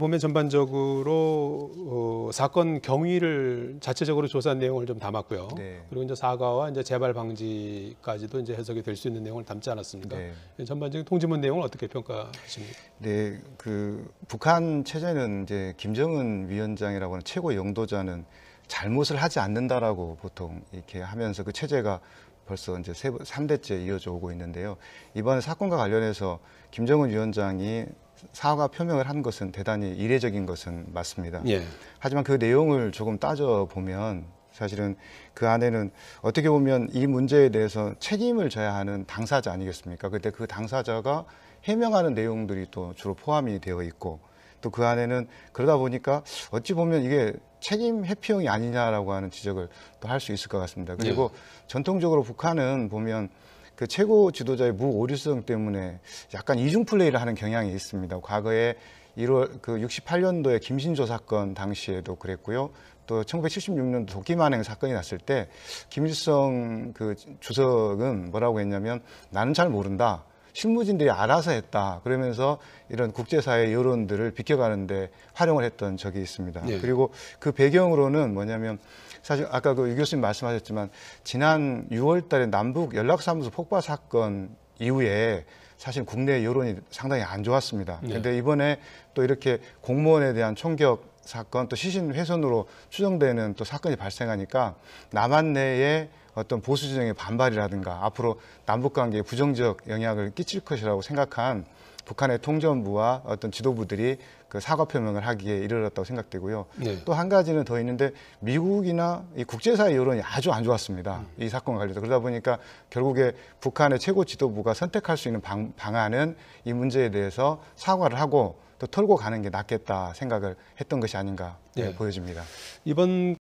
보면 전반적으로 어, 사건 경위를 자체적으로 조사한 내용을 좀 담았고요. 네. 그리고 이제 사과와 이제 재발 방지까지도 이제 해석이 될 수 있는 내용을 담지 않았습니다. 네. 예, 전반적인 통지문 내용을 어떻게 평가하십니까? 네, 그 북한 체제는 이제 김정은 위원장이라고 하는 최고 영도자는 잘못을 하지 않는다라고 보통 이렇게 하면서 그 체제가 벌써 이제 세, 3대째 이어져 오고 있는데요. 이번 사건과 관련해서 김정은 위원장이 사과 표명을 한 것은 대단히 이례적인 것은 맞습니다. 예. 하지만 그 내용을 조금 따져 보면 사실은 그 안에는 어떻게 보면 이 문제에 대해서 책임을 져야 하는 당사자 아니겠습니까? 그때 그 당사자가 해명하는 내용들이 또 주로 포함이 되어 있고 또 그 안에는 그러다 보니까 어찌 보면 이게 책임 회피형이 아니냐라고 하는 지적을 또 할 수 있을 것 같습니다. 그리고 예. 전통적으로 북한은 보면 그 최고 지도자의 무오류성 때문에 약간 이중 플레이를 하는 경향이 있습니다. 과거에 1월 그 68년도에 김신조 사건 당시에도 그랬고요. 또 1976년도 도끼만행 사건이 났을 때 김일성 그 주석은 뭐라고 했냐면 나는 잘 모른다. 실무진들이 알아서 했다 그러면서 이런 국제사회 여론들을 비켜가는데 활용을 했던 적이 있습니다. 네. 그리고 그 배경으로는 뭐냐면 사실 아까 그유 교수님 말씀하셨지만 지난 6월달에 남북 연락사무소 폭파 사건 이후에 사실 국내 여론이 상당히 안 좋았습니다. 그런데 예. 이번에 또 이렇게 공무원에 대한 총격 사건 또 시신 훼손으로 추정되는 또 사건이 발생하니까 남한 내에 어떤 보수 진영의 반발이라든가 앞으로 남북 관계에 부정적 영향을 끼칠 것이라고 생각한 북한의 통전부와 어떤 지도부들이 그 사과 표명을 하기에 이르렀다고 생각되고요. 네. 또한 가지는 더 있는데 미국이나 이 국제사회 여론이 아주 안 좋았습니다. 음. 이 사건과 관련해서 그러다 보니까 결국에 북한의 최고 지도부가 선택할 수 있는 방, 방안은 이 문제에 대해서 사과를 하고 또 털고 가는 게 낫겠다 생각을 했던 것이 아닌가 네. 보여집니다. 이번